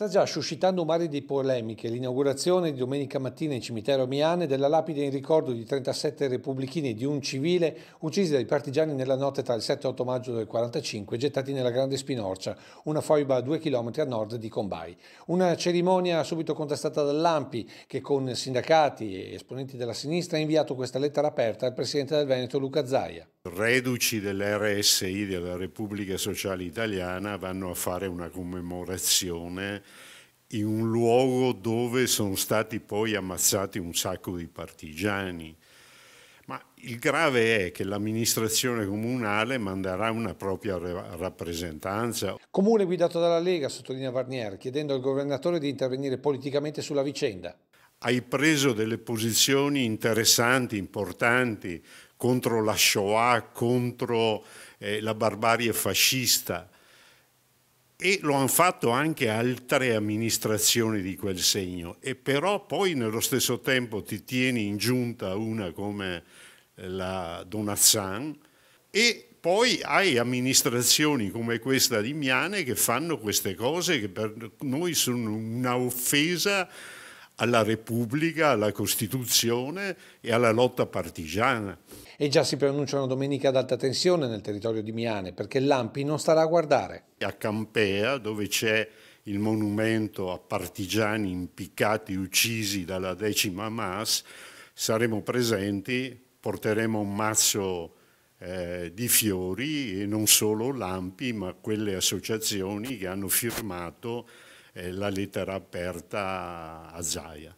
sta già suscitando un mare di polemiche l'inaugurazione di domenica mattina in cimitero Miane della lapide in ricordo di 37 repubblichini e di un civile uccisi dai partigiani nella notte tra il 7 e 8 maggio del 45 gettati nella Grande Spinorcia, una foiba a due chilometri a nord di Combai. Una cerimonia subito contestata dall'Ampi che con sindacati e esponenti della sinistra ha inviato questa lettera aperta al presidente del Veneto Luca Zaia reduci dell'RSI, della Repubblica Sociale Italiana, vanno a fare una commemorazione in un luogo dove sono stati poi ammazzati un sacco di partigiani. Ma il grave è che l'amministrazione comunale manderà una propria rappresentanza. Comune guidato dalla Lega, sottolinea Varnier, chiedendo al governatore di intervenire politicamente sulla vicenda. Hai preso delle posizioni interessanti, importanti contro la Shoah, contro eh, la barbarie fascista e lo hanno fatto anche altre amministrazioni di quel segno e però poi nello stesso tempo ti tieni in giunta una come eh, la Donazan e poi hai amministrazioni come questa di Miane che fanno queste cose che per noi sono una offesa alla Repubblica, alla Costituzione e alla lotta partigiana. E già si pronuncia una domenica ad alta tensione nel territorio di Miane perché l'Ampi non starà a guardare. A Campea, dove c'è il monumento a partigiani impiccati, uccisi dalla decima MAS, saremo presenti, porteremo un mazzo eh, di fiori e non solo l'Ampi, ma quelle associazioni che hanno firmato la lettera aperta a Zaia.